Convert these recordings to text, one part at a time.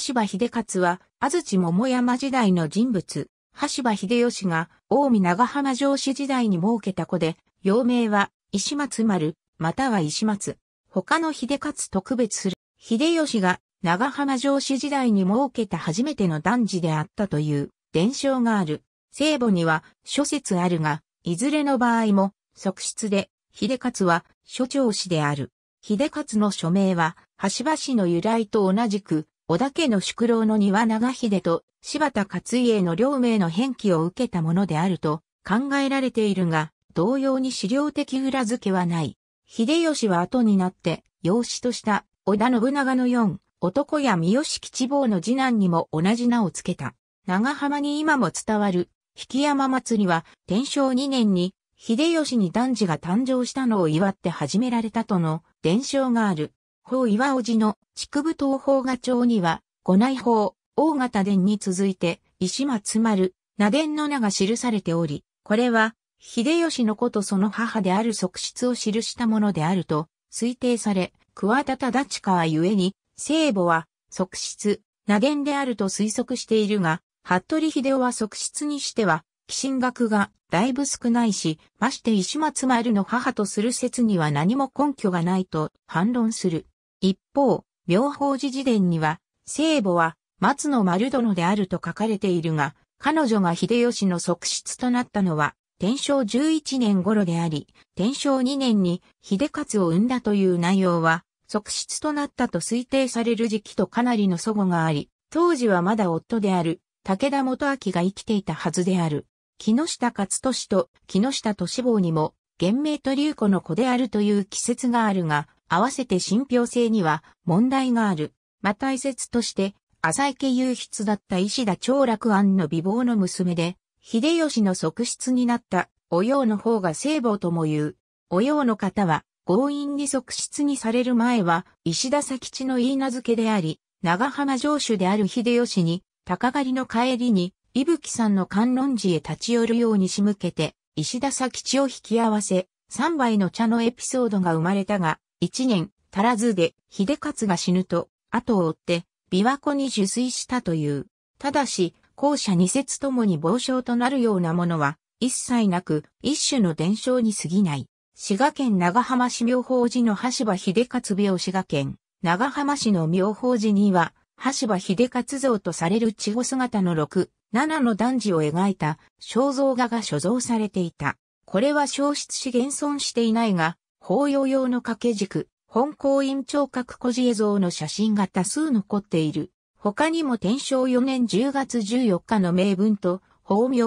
橋場秀勝は、安土桃山時代の人物、橋場秀吉が、近江長浜城主時代に設けた子で、幼名は、石松丸、または石松。他の秀勝特別する。秀吉が、長浜城主時代に設けた初めての男児であったという、伝承がある。聖母には、諸説あるが、いずれの場合も、側室で、秀勝は、諸長氏である。秀勝の署名は、橋場氏の由来と同じく、織田家の宿老の庭長秀と柴田勝家の両名の返記を受けたものであると考えられているが、同様に資料的裏付けはない。秀吉は後になって、養子とした織田信長の四、男や三好吉坊の次男にも同じ名を付けた。長浜に今も伝わる、引山祭りは、天正2年に、秀吉に男児が誕生したのを祝って始められたとの伝承がある。法岩尾寺の竹部東方賀町には、五内法、大型殿に続いて、石松丸、名殿の名が記されており、これは、秀吉の子とその母である側室を記したものであると、推定され、桑田忠親はゆえに、聖母は、側室、名伝であると推測しているが、服部秀夫は側室にしては、寄進学がだいぶ少ないし、まして石松丸の母とする説には何も根拠がないと反論する。一方、妙法寺寺殿には、聖母は松の丸殿であると書かれているが、彼女が秀吉の側室となったのは、天正11年頃であり、天正2年に秀勝を生んだという内容は、側室となったと推定される時期とかなりの祖母があり、当時はまだ夫である武田元明が生きていたはずである。木下勝利と木下利坊にも、厳明と龍子の子であるという記説があるが、合わせて信憑性には問題がある。また切説として、浅池雄筆だった石田長楽庵の美貌の娘で、秀吉の側室になったお洋の方が聖母とも言う。お洋の方は、強引に側室にされる前は、石田佐吉の言い名付けであり、長浜城主である秀吉に、鷹狩りの帰りに、伊吹さんの観音寺へ立ち寄るように仕向けて、石田佐吉を引き合わせ、3杯の茶のエピソードが生まれたが、一年足らずで秀勝が死ぬと、後を追って琵琶湖に受水したという。ただし、後者二節ともに傍傷となるようなものは一切なく、一種の伝承に過ぎない。滋賀県長浜市妙法寺の橋場秀勝病滋賀県長浜市の妙法寺には、橋場秀勝像とされる地児姿の6、7の男児を描いた肖像画が所蔵されていた。これは消失し現存していないが、法要用の掛け軸、本校院長角小寺映像の写真が多数残っている。他にも天正4年10月14日の名文と、法名、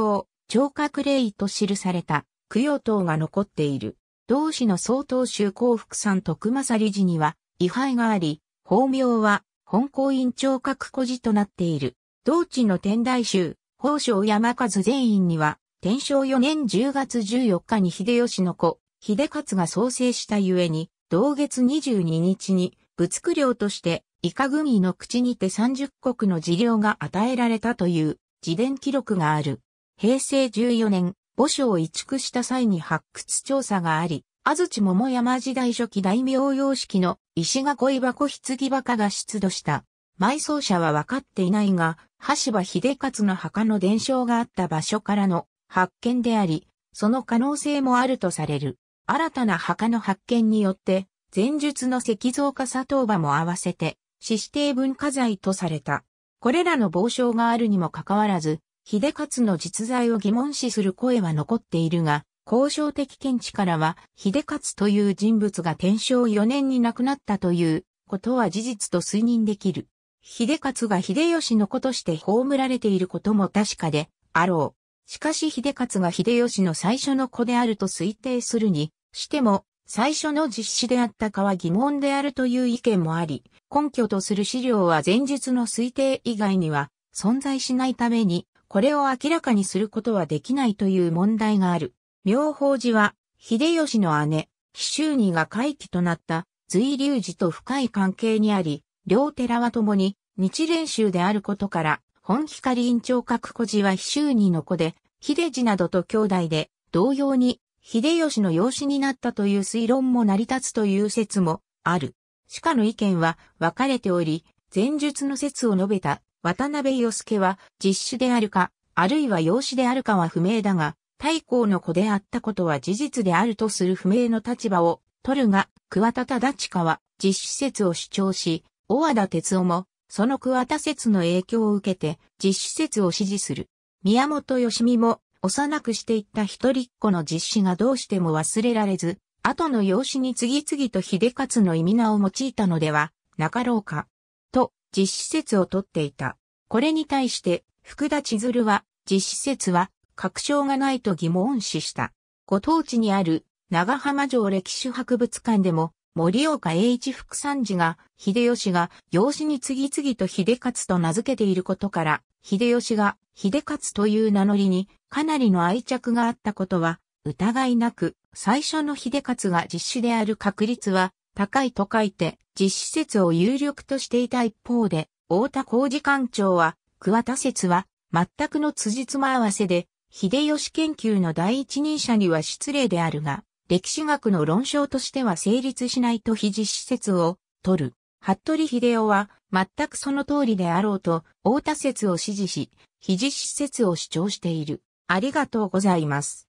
聴覚霊と記された供養塔が残っている。同市の総統州幸福さん徳正理事には位牌があり、法名は本校院長各孤児となっている。同地の天台州、宝生山和全員には、天正4年10月14日に秀吉の子、秀勝が創生したゆえに、同月22日に、仏供領として、イカグミの口にて30国の事領が与えられたという、自伝記録がある。平成14年、墓所を移築した際に発掘調査があり、安土桃山時代初期大名様式の石が恋箱棺墓が出土した。埋葬者は分かっていないが、橋場秀勝の墓の伝承があった場所からの発見であり、その可能性もあるとされる。新たな墓の発見によって、前述の石像化砂糖場も合わせて、死指定文化財とされた。これらの傍証があるにもかかわらず、秀勝の実在を疑問視する声は残っているが、交渉的見地からは、秀勝という人物が天正4年に亡くなったということは事実と推認できる。秀勝が秀吉の子として葬られていることも確かであろう。しかし秀勝が秀吉の最初の子であると推定するに、しても、最初の実施であったかは疑問であるという意見もあり、根拠とする資料は前述の推定以外には存在しないために、これを明らかにすることはできないという問題がある。妙法寺は、秀吉の姉、紀州二が回帰となった随流寺と深い関係にあり、両寺は共に日蓮宗であることから、本光院長閣古寺は紀州二の子で、秀治などと兄弟で、同様に秀吉の養子になったという推論も成り立つという説もある。しかの意見は分かれており、前述の説を述べた渡辺義介は実子であるか、あるいは養子であるかは不明だが、太閤の子であったことは事実であるとする不明の立場を取るが、桑田忠親は実施説を主張し、大和田哲夫も、その桑田説の影響を受けて実施説を支持する。宮本義美も幼くしていった一人っ子の実施がどうしても忘れられず、後の養子に次々と秀勝の意味名を用いたのではなかろうか、と実施説を取っていた。これに対して、福田千鶴は、実施説は、確証がないと疑問視した。ご当地にある、長浜城歴史博物館でも、森岡栄一福三次が、秀吉が養子に次々と秀勝と名付けていることから、秀吉が秀勝という名乗りにかなりの愛着があったことは疑いなく最初の秀勝が実施である確率は高いと書いて実施説を有力としていた一方で太田工事官長は桑田説は全くの辻褄合わせで秀吉研究の第一人者には失礼であるが歴史学の論証としては成立しないと非実施説を取る。服部秀夫は全くその通りであろうと、太田説を支持し、肘施設を主張している。ありがとうございます。